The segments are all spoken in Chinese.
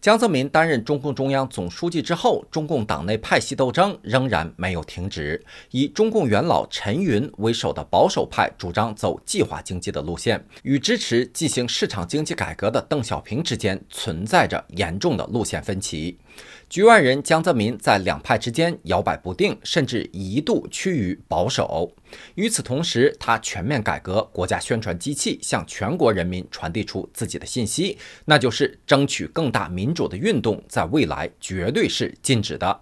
江泽民担任中共中央总书记之后，中共党内派系斗争仍然没有停止。以中共元老陈云为首的保守派主张走计划经济的路线，与支持进行市场经济改革的邓小平之间存在着严重的路线分歧。局外人江泽民在两派之间摇摆不定，甚至一度趋于保守。与此同时，他全面改革国家宣传机器，向全国人民传递出自己的信息，那就是争取更大民主的运动在未来绝对是禁止的。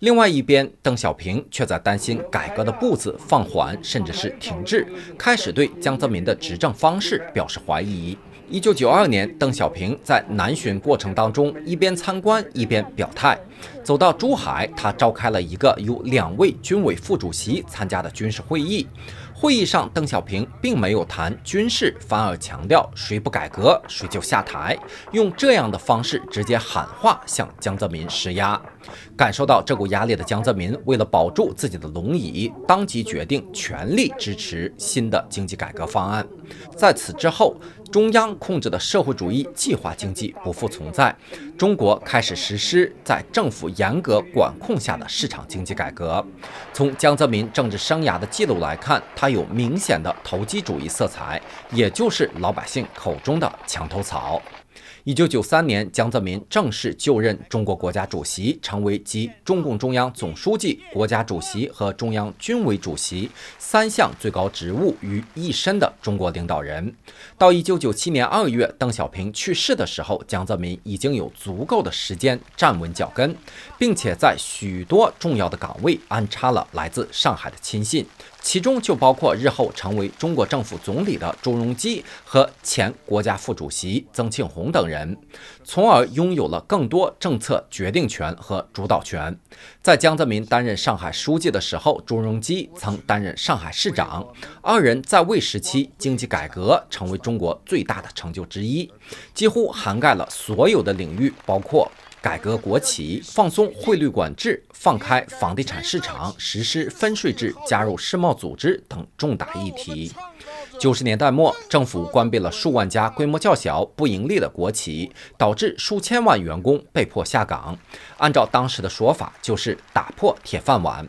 另外一边，邓小平却在担心改革的步子放缓，甚至是停滞，开始对江泽民的执政方式表示怀疑。一九九二年，邓小平在南巡过程当中，一边参观一边表态。走到珠海，他召开了一个由两位军委副主席参加的军事会议。会议上，邓小平并没有谈军事，反而强调“谁不改革，谁就下台”，用这样的方式直接喊话向江泽民施压。感受到这股压力的江泽民，为了保住自己的龙椅，当即决定全力支持新的经济改革方案。在此之后，中央控制的社会主义计划经济不复存在，中国开始实施在政府严格管控下的市场经济改革。从江泽民政治生涯的记录来看，他有明显的投机主义色彩，也就是老百姓口中的“墙头草”。一九九三年，江泽民正式就任中国国家主席，成为集中共中央总书记、国家主席和中央军委主席三项最高职务于一身的中国领导人。到一九九七年二月邓小平去世的时候，江泽民已经有足够的时间站稳脚跟，并且在许多重要的岗位安插了来自上海的亲信。其中就包括日后成为中国政府总理的朱镕基和前国家副主席曾庆红等人，从而拥有了更多政策决定权和主导权。在江泽民担任上海书记的时候，朱镕基曾担任上海市长，二人在位时期经济改革成为中国最大的成就之一，几乎涵盖了所有的领域，包括。改革国企、放松汇率管制、放开房地产市场、实施分税制、加入世贸组织等重大议题。九十年代末，政府关闭了数万家规模较小、不盈利的国企，导致数千万员工被迫下岗。按照当时的说法，就是“打破铁饭碗”。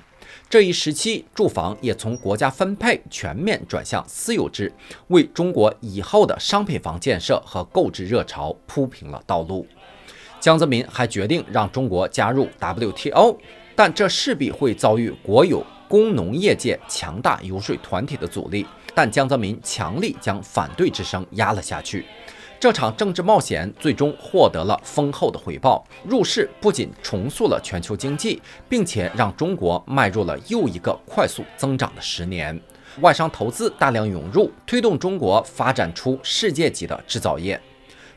这一时期，住房也从国家分配全面转向私有制，为中国以后的商品房建设和购置热潮铺平了道路。江泽民还决定让中国加入 WTO，但这势必会遭遇国有工农业界强大游说团体的阻力。但江泽民强力将反对之声压了下去。这场政治冒险最终获得了丰厚的回报。入世不仅重塑了全球经济，并且让中国迈入了又一个快速增长的十年。外商投资大量涌入，推动中国发展出世界级的制造业。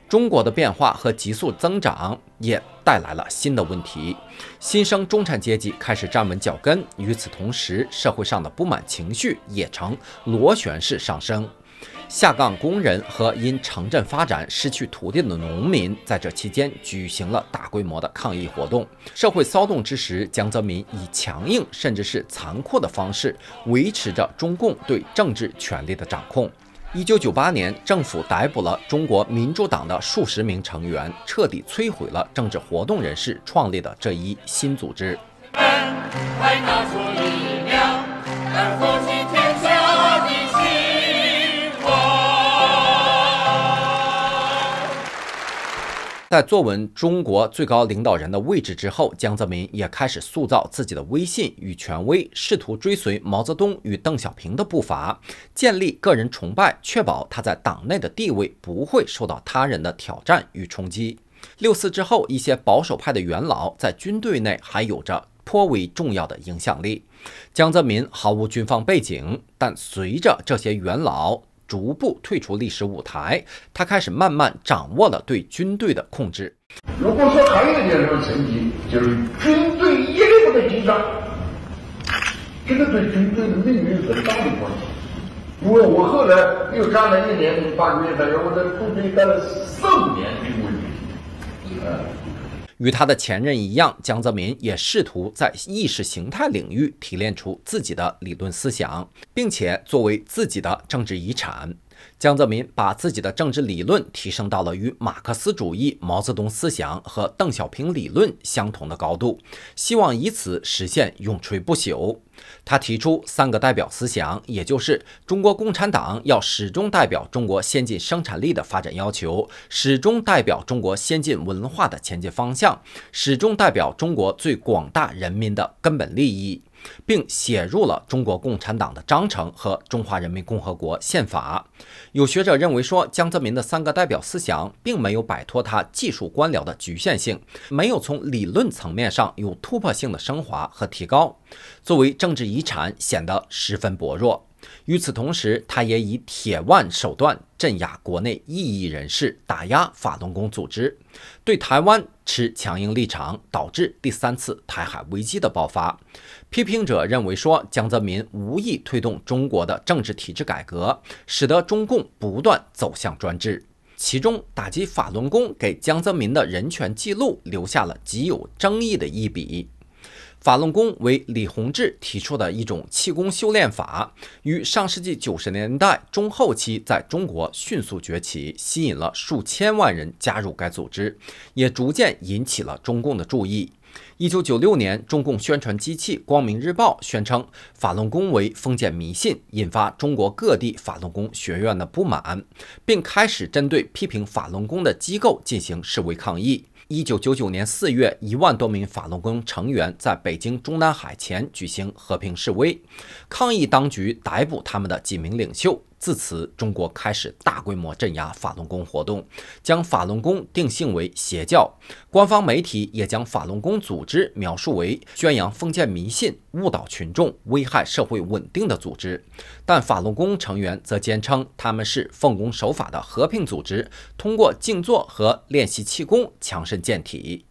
中国的变化和急速增长也带来了新的问题。新生中产阶级开始站稳脚跟，与此同时，社会上的不满情绪也呈螺旋式上升。下岗工人和因城镇发展失去土地的农民在这期间举行了大规模的抗议活动。社会骚动之时，江泽民以强硬甚至是残酷的方式维持着中共对政治权力的掌控。一九九八年，政府逮捕了中国民主党的数十名成员，彻底摧毁了政治活动人士创立的这一新组织。在坐稳中国最高领导人的位置之后，江泽民也开始塑造自己的威信与权威，试图追随毛泽东与邓小平的步伐，建立个人崇拜，确保他在党内的地位不会受到他人的挑战与冲击。六四之后，一些保守派的元老在军队内还有着颇为重要的影响力。江泽民毫无军方背景，但随着这些元老。逐步退出历史舞台，他开始慢慢掌握了对军队的控制。如果说还有一点什么成绩，就是军队一步不能紧张，这个对军队的命运很大的关系。因为我后来又干了一年半个月的，然后在部队干了四五年军委主席，与他的前任一样，江泽民也试图在意识形态领域提炼出自己的理论思想，并且作为自己的政治遗产。江泽民把自己的政治理论提升到了与马克思主义、毛泽东思想和邓小平理论相同的高度，希望以此实现永垂不朽。他提出“三个代表”思想，也就是中国共产党要始终代表中国先进生产力的发展要求，始终代表中国先进文化的前进方向，始终代表中国最广大人民的根本利益。并写入了中国共产党的章程和中华人民共和国宪法。有学者认为说，江泽民的三个代表思想并没有摆脱他技术官僚的局限性，没有从理论层面上有突破性的升华和提高，作为政治遗产显得十分薄弱。与此同时，他也以铁腕手段镇压国内异议人士，打压法轮功组织，对台湾。持强硬立场，导致第三次台海危机的爆发。批评者认为说，江泽民无意推动中国的政治体制改革，使得中共不断走向专制。其中，打击法轮功给江泽民的人权记录留下了极有争议的一笔。法轮功为李洪志提出的一种气功修炼法，于上世纪九十年代中后期在中国迅速崛起，吸引了数千万人加入该组织，也逐渐引起了中共的注意。一九九六年，中共宣传机器《光明日报》宣称法轮功为封建迷信，引发中国各地法轮功学院的不满，并开始针对批评法轮功的机构进行示威抗议。一九九九年四月，一万多名法轮功成员在北京中南海前举行和平示威，抗议当局逮捕他们的几名领袖。自此，中国开始大规模镇压法轮功活动，将法轮功定性为邪教。官方媒体也将法轮功组织描述为宣扬封建迷信、误导群众、危害社会稳定的组织。但法轮功成员则坚称他们是奉公守法的和平组织，通过静坐和练习气功强身健体。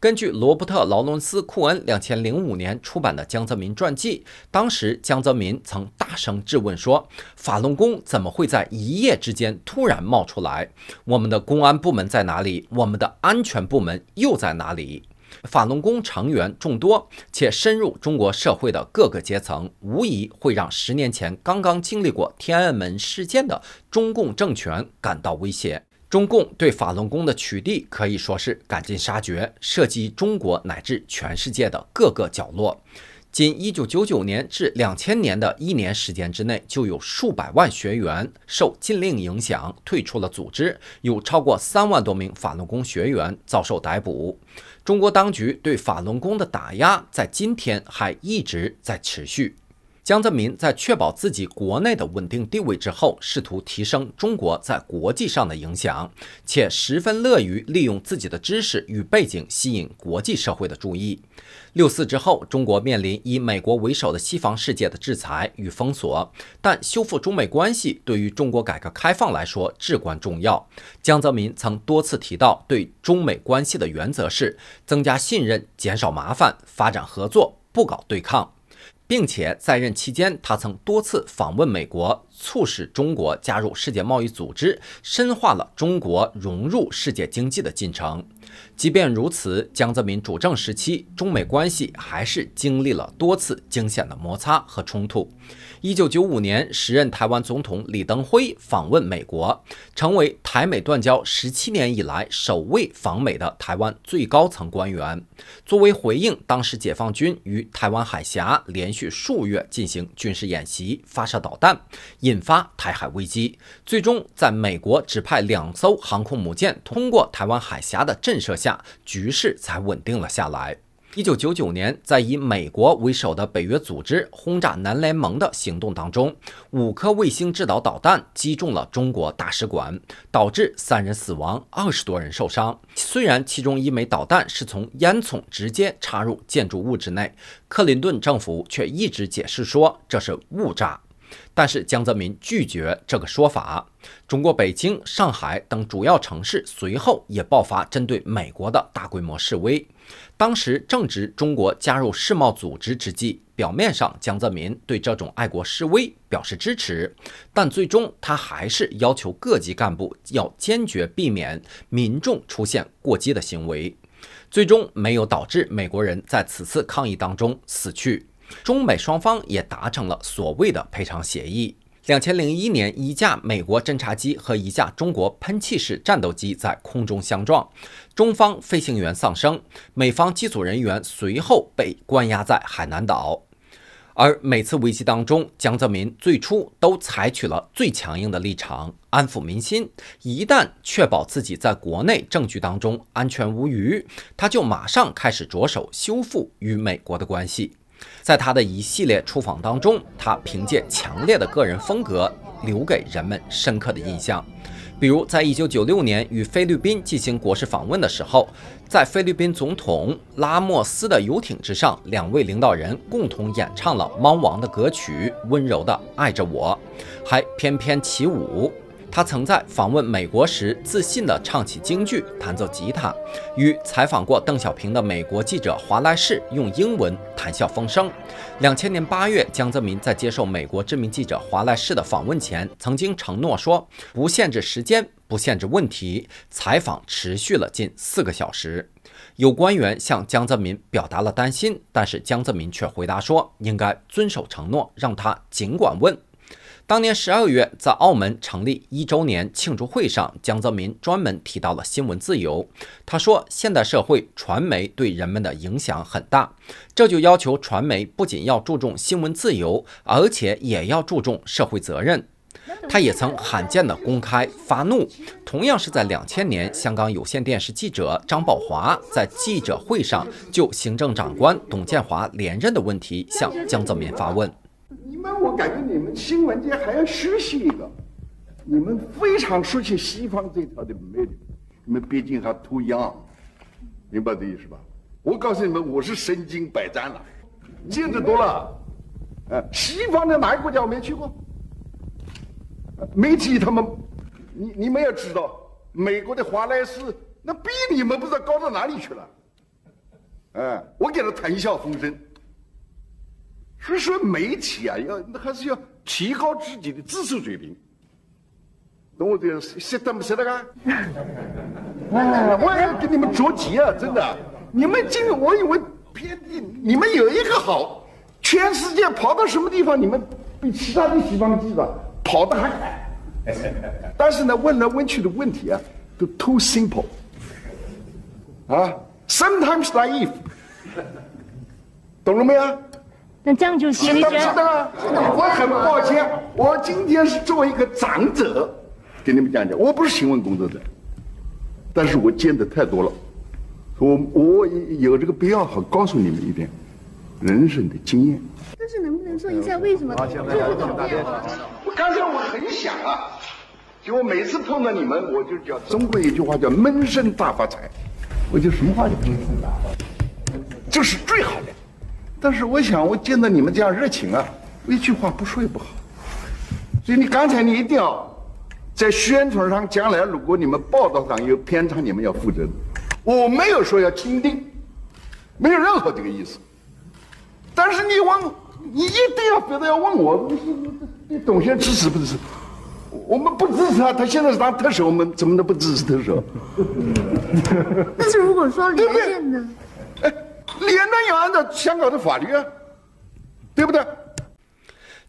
根据罗伯特·劳伦斯·库恩2005年出版的江泽民传记，当时江泽民曾大声质问说：“法轮功怎么会在一夜之间突然冒出来？我们的公安部门在哪里？我们的安全部门又在哪里？”法轮功成员众多，且深入中国社会的各个阶层，无疑会让十年前刚刚经历过天安门事件的中共政权感到威胁。中共对法轮功的取缔可以说是赶尽杀绝，涉及中国乃至全世界的各个角落。仅1999年至2000年的一年时间之内，就有数百万学员受禁令影响退出了组织，有超过三万多名法轮功学员遭受逮捕。中国当局对法轮功的打压在今天还一直在持续。江泽民在确保自己国内的稳定地位之后，试图提升中国在国际上的影响，且十分乐于利用自己的知识与背景吸引国际社会的注意。六四之后，中国面临以美国为首的西方世界的制裁与封锁，但修复中美关系对于中国改革开放来说至关重要。江泽民曾多次提到，对中美关系的原则是增加信任、减少麻烦、发展合作、不搞对抗。并且在任期间，他曾多次访问美国，促使中国加入世界贸易组织，深化了中国融入世界经济的进程。即便如此，江泽民主政时期，中美关系还是经历了多次惊险的摩擦和冲突。一九九五年，时任台湾总统李登辉访问美国，成为台美断交十七年以来首位访美的台湾最高层官员。作为回应，当时解放军于台湾海峡连续数月进行军事演习，发射导弹，引发台海危机。最终，在美国指派两艘航空母舰通过台湾海峡的震慑下，局势才稳定了下来。一九九九年，在以美国为首的北约组织轰炸南联盟的行动当中，五颗卫星制导导弹击中了中国大使馆，导致三人死亡，二十多人受伤。虽然其中一枚导弹是从烟囱直接插入建筑物之内，克林顿政府却一直解释说这是误炸。但是江泽民拒绝这个说法。中国北京、上海等主要城市随后也爆发针对美国的大规模示威。当时正值中国加入世贸组织之际，表面上江泽民对这种爱国示威表示支持，但最终他还是要求各级干部要坚决避免民众出现过激的行为。最终没有导致美国人在此次抗议当中死去，中美双方也达成了所谓的赔偿协议。两千零一年，一架美国侦察机和一架中国喷气式战斗机在空中相撞，中方飞行员丧生，美方机组人员随后被关押在海南岛。而每次危机当中，江泽民最初都采取了最强硬的立场，安抚民心。一旦确保自己在国内政局当中安全无虞，他就马上开始着手修复与美国的关系。在他的一系列出访当中，他凭借强烈的个人风格留给人们深刻的印象。比如，在一九九六年与菲律宾进行国事访问的时候，在菲律宾总统拉莫斯的游艇之上，两位领导人共同演唱了猫王的歌曲《温柔的爱着我》，还翩翩起舞。他曾在访问美国时自信地唱起京剧，弹奏吉他，与采访过邓小平的美国记者华莱士用英文谈笑风生。两千年八月，江泽民在接受美国知名记者华莱士的访问前，曾经承诺说不限制时间，不限制问题。采访持续了近四个小时。有官员向江泽民表达了担心，但是江泽民却回答说应该遵守承诺，让他尽管问。当年十二月，在澳门成立一周年庆祝会上，江泽民专门提到了新闻自由。他说：“现代社会传媒对人们的影响很大，这就要求传媒不仅要注重新闻自由，而且也要注重社会责任。”他也曾罕见的公开发怒。同样是在两千年，香港有线电视记者张宝华在记者会上就行政长官董建华连任的问题向江泽民发问。你们，我感觉你们新闻界还要学习一个，你们非常熟悉西方这套的魅力，你们毕竟还 young，明白这意思吧？我告诉你们，我是身经百战了，见得多了，呃，西方的哪一个国家我没去过？媒体他们，你你们要知道，美国的华莱士那比你们不知道高到哪里去了，哎，我给他谈笑风生。所以说媒体啊，要那还是要提高自己的知识水平。懂我这，晓得不晓得？啊！我也给你们着急啊，真的。你们今，我以为偏地，你们有一个好，全世界跑到什么地方，你们比其他的西方记者跑的还快。但是呢，问来问去的问题啊，都 too simple，啊，sometimes naive，懂了没有？那这样就行。真的，道，的，我很抱歉。我今天是作为一个长者，给你们讲讲。我不是新闻工作者，但是我见的太多了，我我有这个必要好告诉你们一点人生的经验。但是能不能说一下为什么？为什么大我刚才我很想啊，就我每次碰到你们，我就叫中国有一句话叫“闷声大发财”，我就什么话也不说了，这是最好的。但是我想，我见到你们这样热情啊，一句话不说也不好。所以你刚才你一定要在宣传上，将来如果你们报道上有偏差，你们要负责。我没有说要钦定，没有任何这个意思。但是你问，你一定要别的要问我，你董先支持不支持？我们不支持啊！他现在是当特首，我们怎么能不支持特首？但是如果说连任呢？连着要按照香港的法律，对不对？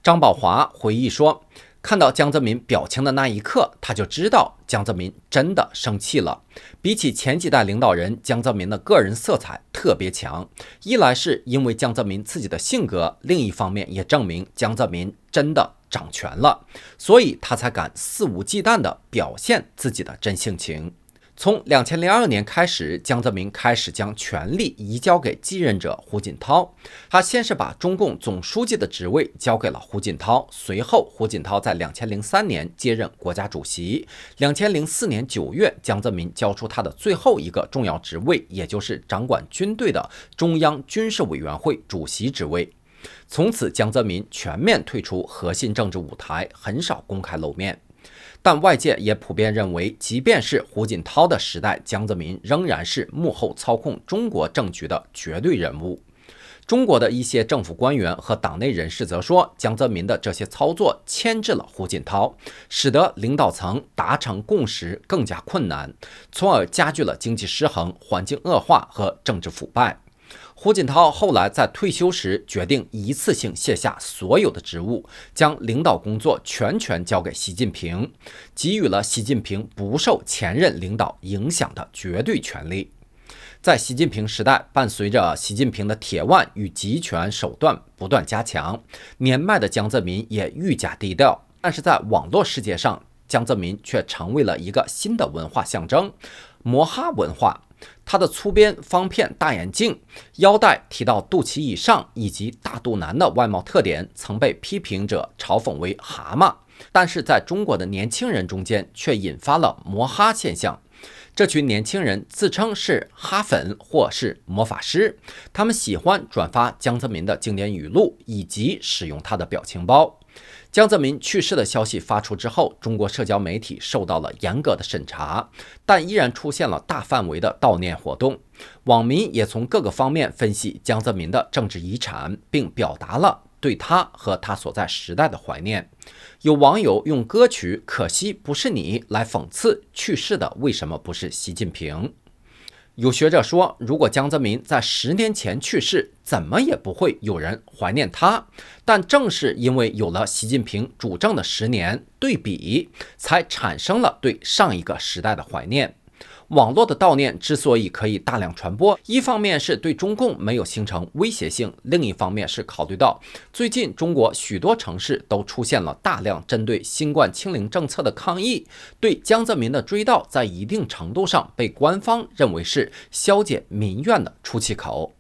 张宝华回忆说：“看到江泽民表情的那一刻，他就知道江泽民真的生气了。比起前几代领导人，江泽民的个人色彩特别强。一来是因为江泽民自己的性格，另一方面也证明江泽民真的掌权了，所以他才敢肆无忌惮地表现自己的真性情。”从两千零二年开始，江泽民开始将权力移交给继任者胡锦涛。他先是把中共总书记的职位交给了胡锦涛，随后胡锦涛在两千零三年接任国家主席。两千零四年九月，江泽民交出他的最后一个重要职位，也就是掌管军队的中央军事委员会主席职位。从此，江泽民全面退出核心政治舞台，很少公开露面。但外界也普遍认为，即便是胡锦涛的时代，江泽民仍然是幕后操控中国政局的绝对人物。中国的一些政府官员和党内人士则说，江泽民的这些操作牵制了胡锦涛，使得领导层达成共识更加困难，从而加剧了经济失衡、环境恶化和政治腐败。胡锦涛后来在退休时决定一次性卸下所有的职务，将领导工作全权交给习近平，给予了习近平不受前任领导影响的绝对权力。在习近平时代，伴随着习近平的铁腕与集权手段不断加强，年迈的江泽民也愈加低调。但是在网络世界上，江泽民却成为了一个新的文化象征——摩哈文化。他的粗边方片大眼镜、腰带提到肚脐以上以及大肚腩的外貌特点，曾被批评者嘲讽为蛤蟆，但是在中国的年轻人中间却引发了“魔哈”现象。这群年轻人自称是“哈粉”或是“魔法师”，他们喜欢转发江泽民的经典语录以及使用他的表情包。江泽民去世的消息发出之后，中国社交媒体受到了严格的审查，但依然出现了大范围的悼念活动。网民也从各个方面分析江泽民的政治遗产，并表达了对他和他所在时代的怀念。有网友用歌曲《可惜不是你》来讽刺去世的为什么不是习近平。有学者说，如果江泽民在十年前去世，怎么也不会有人怀念他。但正是因为有了习近平主政的十年，对比才产生了对上一个时代的怀念。网络的悼念之所以可以大量传播，一方面是对中共没有形成威胁性，另一方面是考虑到最近中国许多城市都出现了大量针对新冠清零政策的抗议，对江泽民的追悼在一定程度上被官方认为是消解民怨的出气口。